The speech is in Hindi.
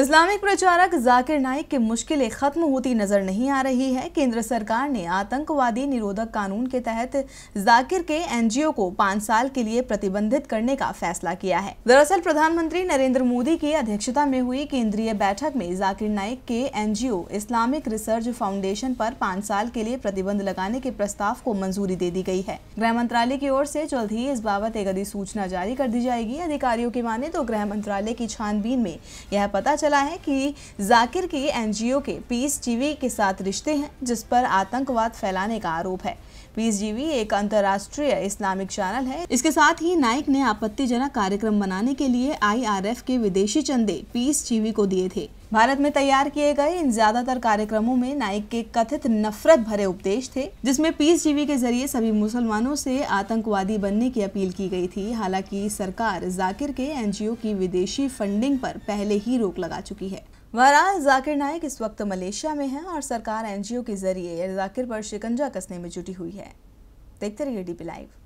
इस्लामिक प्रचारक जाकिर नाइक की मुश्किलें खत्म होती नजर नहीं आ रही है केंद्र सरकार ने आतंकवादी निरोधक कानून के तहत जाकिर के एनजीओ को पाँच साल के लिए प्रतिबंधित करने का फैसला किया है दरअसल प्रधानमंत्री नरेंद्र मोदी की अध्यक्षता में हुई केंद्रीय बैठक में जाकिर नाइक के एनजीओ इस्लामिक रिसर्च फाउंडेशन पर पाँच साल के लिए प्रतिबंध लगाने के प्रस्ताव को मंजूरी दे दी गयी है गृह मंत्रालय की ओर ऐसी जल्द ही इस बाबत एक अधिसूचना जारी कर दी जाएगी अधिकारियों की माने तो गृह मंत्रालय की छानबीन में यह पता चला है कि जाकिर के एनजीओ के टीवी के साथ रिश्ते हैं जिस पर आतंकवाद फैलाने का आरोप है पीस जीवी एक अंतर्राष्ट्रीय इस्लामिक चैनल है इसके साथ ही नाइक ने आपत्तिजनक कार्यक्रम बनाने के लिए आईआरएफ के विदेशी चंदे पीस पीएसजीवी को दिए थे भारत में तैयार किए गए इन ज्यादातर कार्यक्रमों में नाइक के कथित नफरत भरे उपदेश थे जिसमें पीस जीवी के जरिए सभी मुसलमानों से आतंकवादी बनने की अपील की गई थी हालांकि सरकार जाकिर के एनजीओ की विदेशी फंडिंग पर पहले ही रोक लगा चुकी है बहरहाल जाकिर नायक इस वक्त मलेशिया में है और सरकार एनजीओ के जरिए जाकिर पर शिकंजा कसने में जुटी हुई है देखते रहिए डीपी लाइव